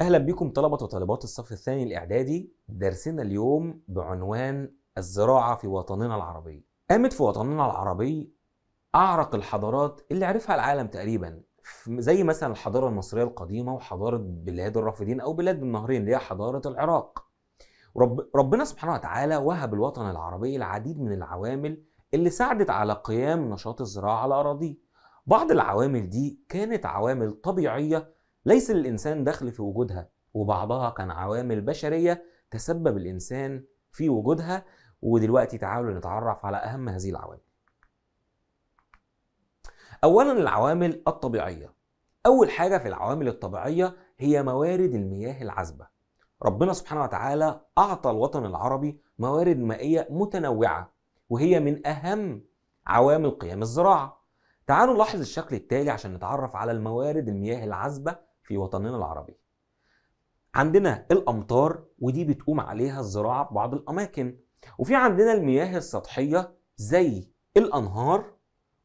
اهلا بكم طلبه وطالبات الصف الثاني الاعدادي درسنا اليوم بعنوان الزراعه في وطننا العربي قامت في وطننا العربي اعرق الحضارات اللي عرفها العالم تقريبا زي مثلا الحضاره المصريه القديمه وحضاره بلاد الرافدين او بلاد النهرين اللي هي حضاره العراق رب ربنا سبحانه وتعالى وهب الوطن العربي العديد من العوامل اللي ساعدت على قيام نشاط الزراعه على اراضيه بعض العوامل دي كانت عوامل طبيعيه ليس للإنسان دخل في وجودها وبعضها كان عوامل بشرية تسبب الإنسان في وجودها ودلوقتي تعالوا نتعرف على أهم هذه العوامل أولا العوامل الطبيعية أول حاجة في العوامل الطبيعية هي موارد المياه العذبة ربنا سبحانه وتعالى أعطى الوطن العربي موارد مائية متنوعة وهي من أهم عوامل قيام الزراعة تعالوا نلاحظ الشكل التالي عشان نتعرف على الموارد المياه العذبة في وطننا العربي عندنا الامطار ودي بتقوم عليها الزراعه في بعض الاماكن وفي عندنا المياه السطحيه زي الانهار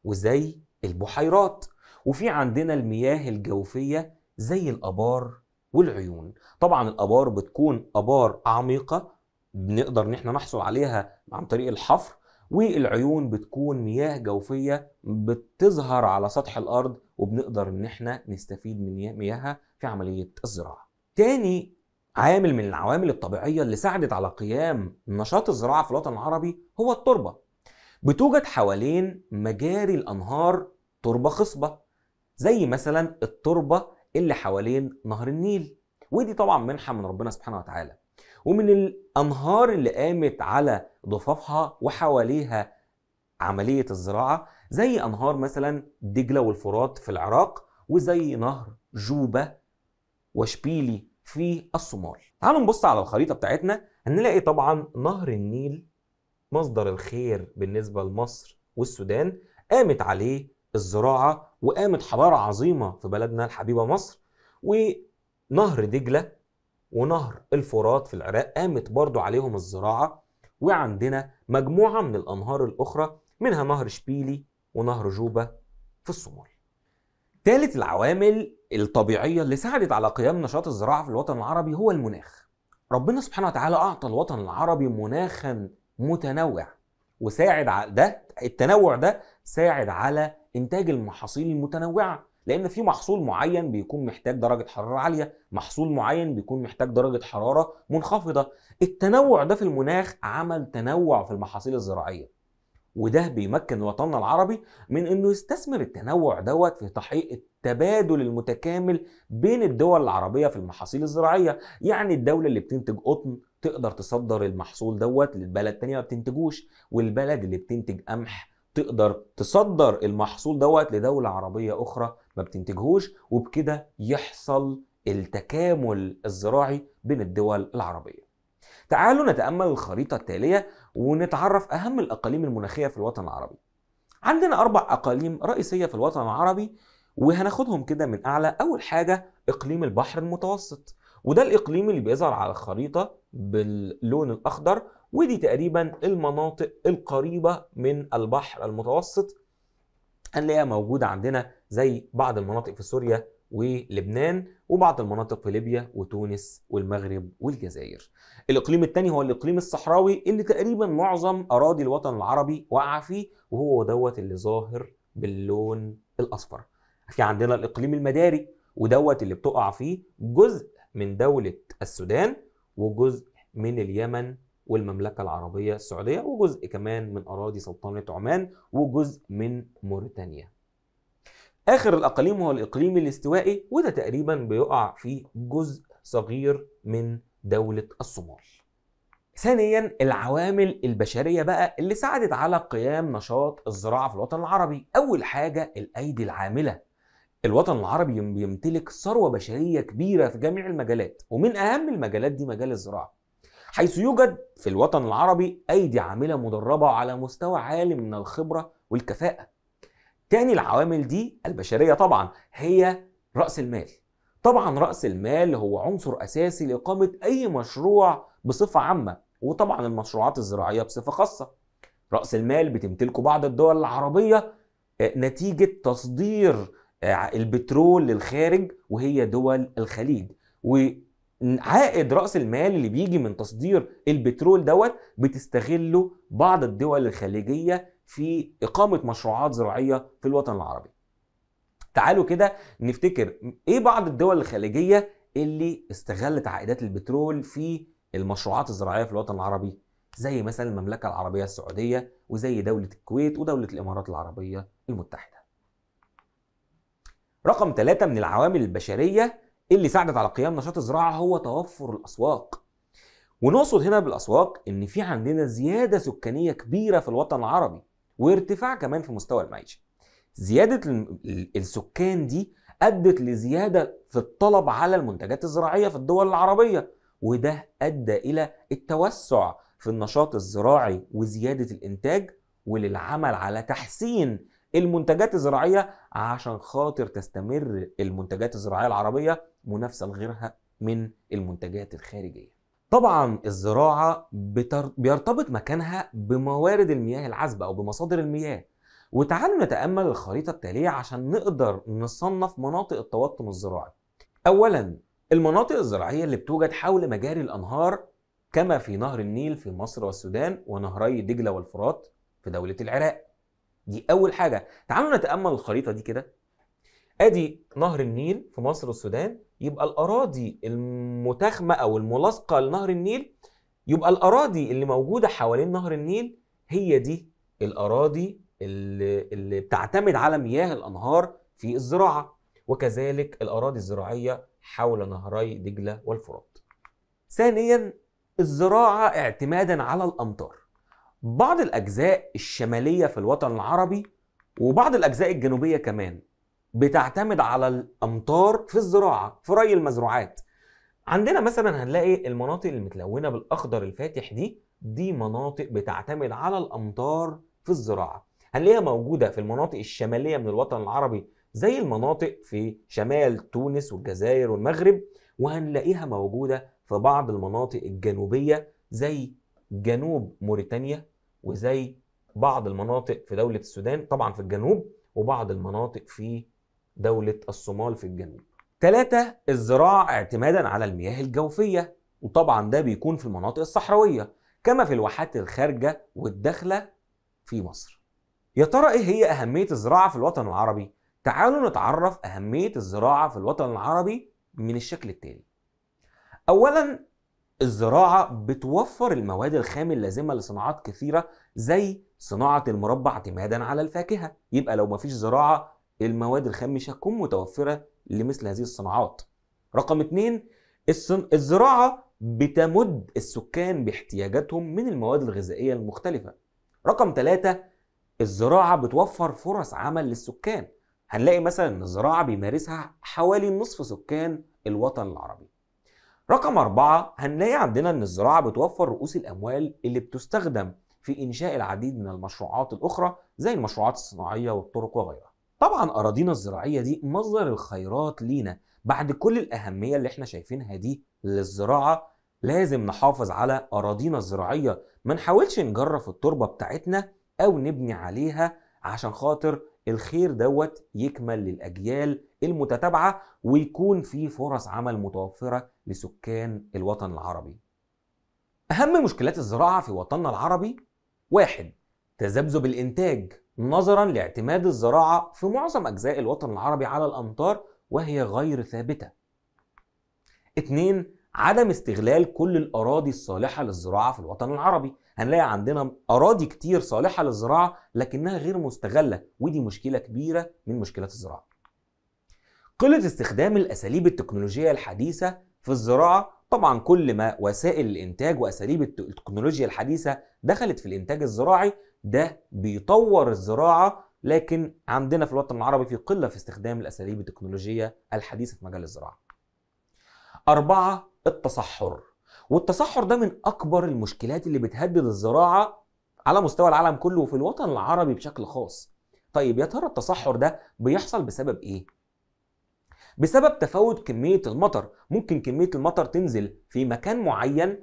وزي البحيرات وفي عندنا المياه الجوفيه زي الابار والعيون طبعا الابار بتكون ابار عميقه بنقدر ان احنا نحصل عليها عن طريق الحفر والعيون بتكون مياه جوفيه بتظهر على سطح الارض وبنقدر ان احنا نستفيد من مياهها في عمليه الزراعه. تاني عامل من العوامل الطبيعيه اللي ساعدت على قيام نشاط الزراعه في الوطن العربي هو التربه. بتوجد حوالين مجاري الانهار تربه خصبه زي مثلا التربه اللي حوالين نهر النيل ودي طبعا منحه من ربنا سبحانه وتعالى. ومن الانهار اللي قامت على ضفافها وحواليها عملية الزراعة زي أنهار مثلا دجلة والفرات في العراق وزي نهر جوبة وشبيلي في الصومال تعالوا نبص على الخريطة بتاعتنا هنلاقي طبعا نهر النيل مصدر الخير بالنسبة لمصر والسودان قامت عليه الزراعة وقامت حضارة عظيمة في بلدنا الحبيبة مصر ونهر دجلة ونهر الفرات في العراق قامت برضو عليهم الزراعة وعندنا مجموعة من الأنهار الأخرى منها نهر شبيلي ونهر جوبة في الصومال ثالث العوامل الطبيعية اللي ساعدت على قيام نشاط الزراعة في الوطن العربي هو المناخ ربنا سبحانه وتعالى أعطى الوطن العربي مناخا متنوع وساعد على ده التنوع ده ساعد على إنتاج المحاصيل المتنوعة لأن في محصول معين بيكون محتاج درجة حرارة عالية محصول معين بيكون محتاج درجة حرارة منخفضة التنوع ده في المناخ عمل تنوع في المحاصيل الزراعية وده بيمكن وطننا العربي من انه يستثمر التنوع دوت في تحقيق التبادل المتكامل بين الدول العربيه في المحاصيل الزراعيه، يعني الدوله اللي بتنتج قطن تقدر تصدر المحصول دوت للبلد تانية ما بتنتجوش، والبلد اللي بتنتج قمح تقدر تصدر المحصول دوت لدوله عربيه اخرى ما بتنتجهوش، وبكده يحصل التكامل الزراعي بين الدول العربيه. تعالوا نتأمل الخريطة التالية ونتعرف أهم الأقاليم المناخية في الوطن العربي. عندنا أربع أقاليم رئيسية في الوطن العربي وهناخدهم كده من أعلى أول حاجة إقليم البحر المتوسط وده الإقليم اللي بيظهر على الخريطة باللون الأخضر ودي تقريبا المناطق القريبة من البحر المتوسط هنلاقيها موجودة عندنا زي بعض المناطق في سوريا ولبنان وبعض المناطق في ليبيا وتونس والمغرب والجزائر. الاقليم الثاني هو الاقليم الصحراوي اللي تقريبا معظم اراضي الوطن العربي وقع فيه وهو دوت اللي ظاهر باللون الاصفر. في عندنا الاقليم المداري ودوت اللي بتقع فيه جزء من دولة السودان وجزء من اليمن والمملكة العربية السعودية وجزء كمان من أراضي سلطنة عمان وجزء من موريتانيا اخر الاقاليم هو الاقليم الاستوائي وده تقريبا بيقع في جزء صغير من دوله الصومال ثانيا العوامل البشريه بقى اللي ساعدت على قيام نشاط الزراعه في الوطن العربي اول حاجه الايدي العامله الوطن العربي بيمتلك ثروه بشريه كبيره في جميع المجالات ومن اهم المجالات دي مجال الزراعه حيث يوجد في الوطن العربي ايدي عامله مدربه على مستوى عالي من الخبره والكفاءه تاني العوامل دي البشريه طبعا هي راس المال طبعا راس المال هو عنصر اساسي لاقامه اي مشروع بصفه عامه وطبعا المشروعات الزراعيه بصفه خاصه راس المال بتمتلكه بعض الدول العربيه آه، نتيجه تصدير آه، البترول للخارج وهي دول الخليج وعائد راس المال اللي بيجي من تصدير البترول دوت بتستغله بعض الدول الخليجيه في اقامه مشروعات زراعيه في الوطن العربي. تعالوا كده نفتكر ايه بعض الدول الخليجيه اللي استغلت عائدات البترول في المشروعات الزراعيه في الوطن العربي زي مثلا المملكه العربيه السعوديه وزي دوله الكويت ودوله الامارات العربيه المتحده. رقم ثلاثة من العوامل البشريه اللي ساعدت على قيام نشاط الزراعه هو توفر الاسواق. ونقصد هنا بالاسواق ان في عندنا زياده سكانيه كبيره في الوطن العربي وارتفاع كمان في مستوى المعيشه زياده السكان دي ادت لزياده في الطلب على المنتجات الزراعيه في الدول العربيه وده ادى الى التوسع في النشاط الزراعي وزياده الانتاج وللعمل على تحسين المنتجات الزراعيه عشان خاطر تستمر المنتجات الزراعيه العربيه منافسه لغيرها من المنتجات الخارجيه طبعا الزراعة بتر... بيرتبط مكانها بموارد المياه العذبة أو بمصادر المياه وتعالوا نتأمل الخريطة التالية عشان نقدر نصنف مناطق التوطن الزراعي أولا المناطق الزراعية اللي بتوجد حول مجاري الأنهار كما في نهر النيل في مصر والسودان ونهري دجلة والفرات في دولة العراق دي أول حاجة تعالوا نتأمل الخريطة دي كده أدي نهر النيل في مصر والسودان يبقى الاراضي المتاخمه او الملاصقه لنهر النيل يبقى الاراضي اللي موجوده حوالين نهر النيل هي دي الاراضي اللي, اللي بتعتمد على مياه الانهار في الزراعه وكذلك الاراضي الزراعيه حول نهري دجله والفرات. ثانيا الزراعه اعتمادا على الامطار. بعض الاجزاء الشماليه في الوطن العربي وبعض الاجزاء الجنوبيه كمان بتعتمد على الامطار في الزراعه في ري المزروعات عندنا مثلا هنلاقي المناطق المتلونه بالاخضر الفاتح دي دي مناطق بتعتمد على الامطار في الزراعه هنلاقيها موجوده في المناطق الشماليه من الوطن العربي زي المناطق في شمال تونس والجزائر والمغرب وهنلاقيها موجوده في بعض المناطق الجنوبيه زي جنوب موريتانيا وزي بعض المناطق في دوله السودان طبعا في الجنوب وبعض المناطق في دولة الصومال في الجنوب ثلاثة الزراعة اعتمادا على المياه الجوفية وطبعا ده بيكون في المناطق الصحراوية كما في الواحات الخارجة والداخلة في مصر يا ترى ايه هي أهمية الزراعة في الوطن العربي؟ تعالوا نتعرف أهمية الزراعة في الوطن العربي من الشكل التالي أولا الزراعة بتوفر المواد الخام اللازمة لصناعات كثيرة زي صناعة المربى اعتمادا على الفاكهة يبقى لو مفيش زراعة المواد الخام مش هتكون متوفره لمثل هذه الصناعات. رقم اثنين الصن... الزراعه بتمد السكان باحتياجاتهم من المواد الغذائيه المختلفه. رقم ثلاثه الزراعه بتوفر فرص عمل للسكان. هنلاقي مثلا ان الزراعه بيمارسها حوالي نصف سكان الوطن العربي. رقم أربعة هنلاقي عندنا إن الزراعة بتوفر رؤوس الأموال اللي بتستخدم في إنشاء العديد من المشروعات الأخرى زي المشروعات الصناعية والطرق وغيرها. طبعا اراضينا الزراعيه دي مصدر الخيرات لينا بعد كل الاهميه اللي احنا شايفينها دي للزراعه لازم نحافظ على اراضينا الزراعيه ما نحاولش نجرف التربه بتاعتنا او نبني عليها عشان خاطر الخير دوت يكمل للاجيال المتتابعه ويكون في فرص عمل متوفره لسكان الوطن العربي اهم مشكلات الزراعه في وطننا العربي واحد تذبذب الإنتاج نظرا لاعتماد الزراعة في معظم أجزاء الوطن العربي على الأمطار وهي غير ثابتة. اتنين عدم استغلال كل الأراضي الصالحة للزراعة في الوطن العربي هنلاقي عندنا أراضي كتير صالحة للزراعة لكنها غير مستغلة ودي مشكلة كبيرة من مشكلات الزراعة. قلة استخدام الأساليب التكنولوجية الحديثة في الزراعة طبعا كل ما وسائل الانتاج واساليب التكنولوجيا الحديثه دخلت في الانتاج الزراعي ده بيطور الزراعه لكن عندنا في الوطن العربي في قله في استخدام الاساليب التكنولوجيه الحديثه في مجال الزراعه. أربعة التصحر والتصحر ده من أكبر المشكلات اللي بتهدد الزراعة على مستوى العالم كله وفي الوطن العربي بشكل خاص طيب يا ترى التصحر ده بيحصل بسبب إيه؟ بسبب تفاوت كمية المطر ممكن كمية المطر تنزل في مكان معين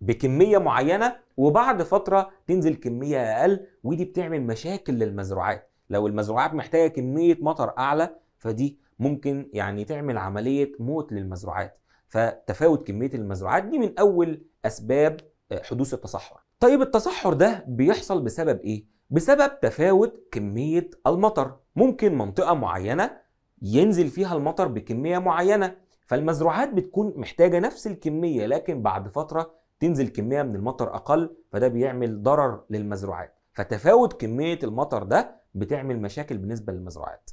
بكمية معينة وبعد فتره تنزل كميه اقل ودي بتعمل مشاكل للمزروعات لو المزروعات محتاجه كميه مطر اعلى فدي ممكن يعني تعمل عمليه موت للمزروعات فتفاوت كميه المزروعات دي من اول اسباب آه، حدوث التصحر طيب التصحر ده بيحصل بسبب ايه بسبب تفاوت كميه المطر ممكن منطقه معينه ينزل فيها المطر بكميه معينه فالمزروعات بتكون محتاجه نفس الكميه لكن بعد فتره تنزل كميه من المطر اقل فده بيعمل ضرر للمزروعات فتفاوت كميه المطر ده بتعمل مشاكل بالنسبه للمزروعات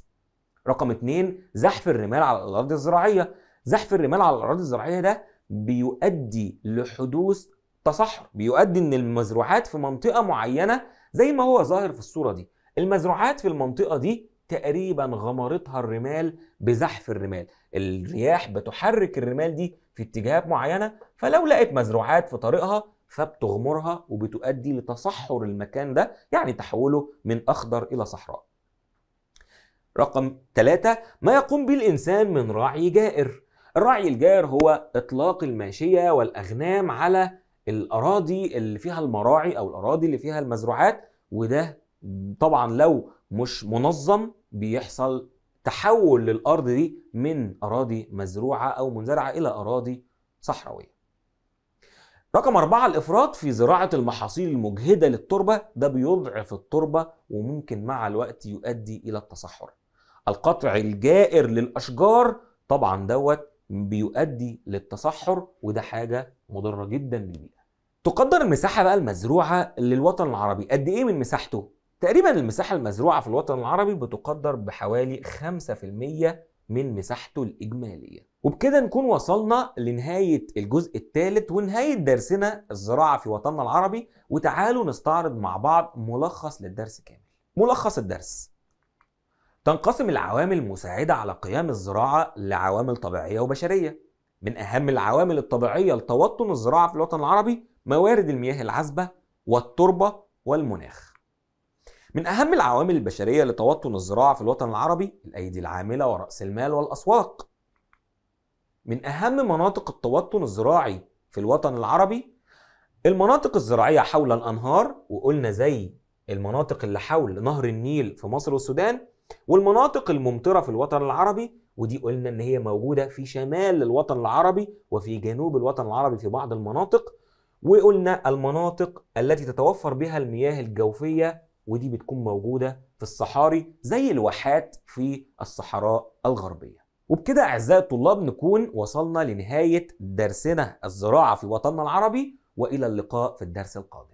رقم اثنين زحف الرمال على الاراضي الزراعيه زحف الرمال على الاراضي الزراعيه ده بيؤدي لحدوث تصحر بيؤدي ان المزروعات في منطقه معينه زي ما هو ظاهر في الصوره دي المزروعات في المنطقه دي تقريبا غمرتها الرمال بزحف الرمال الرياح بتحرك الرمال دي في اتجاهات معينة فلو لقيت مزروعات في طريقها فبتغمرها وبتؤدي لتصحر المكان ده يعني تحوله من أخضر إلى صحراء رقم ثلاثة ما يقوم به الإنسان من رعي جائر الرعي الجائر هو إطلاق الماشية والأغنام على الأراضي اللي فيها المراعي أو الأراضي اللي فيها المزروعات وده طبعا لو مش منظم بيحصل تحول للارض دي من اراضي مزروعه او منزرعه الى اراضي صحراويه. رقم أربعة الإفراط في زراعة المحاصيل المجهدة للتربة ده بيضعف التربة وممكن مع الوقت يؤدي إلى التصحر القطع الجائر للأشجار طبعا دوت بيؤدي للتصحر وده حاجة مضرة جدا بالبيئة تقدر المساحة بقى المزروعة للوطن العربي قد إيه من مساحته؟ تقريبا المساحة المزروعة في الوطن العربي بتقدر بحوالي 5% من مساحته الإجمالية وبكده نكون وصلنا لنهاية الجزء الثالث ونهاية درسنا الزراعة في وطننا العربي وتعالوا نستعرض مع بعض ملخص للدرس كامل ملخص الدرس تنقسم العوامل المساعدة على قيام الزراعة لعوامل طبيعية وبشرية من أهم العوامل الطبيعية لتوطن الزراعة في الوطن العربي موارد المياه العذبة والتربة والمناخ من أهم العوامل البشرية لتوطن الزراعة في الوطن العربي الأيدي العاملة ورأس المال والأسواق. من أهم مناطق التوطن الزراعي في الوطن العربي المناطق الزراعية حول الأنهار وقلنا زي المناطق اللي حول نهر النيل في مصر والسودان والمناطق الممطرة في الوطن العربي ودي قلنا ان هي موجودة في شمال الوطن العربي وفي جنوب الوطن العربي في بعض المناطق وقلنا المناطق التي تتوفر بها المياه الجوفية ودي بتكون موجودة في الصحاري زي الواحات في الصحراء الغربية وبكده أعزائي الطلاب نكون وصلنا لنهاية درسنا الزراعة في وطننا العربي وإلى اللقاء في الدرس القادم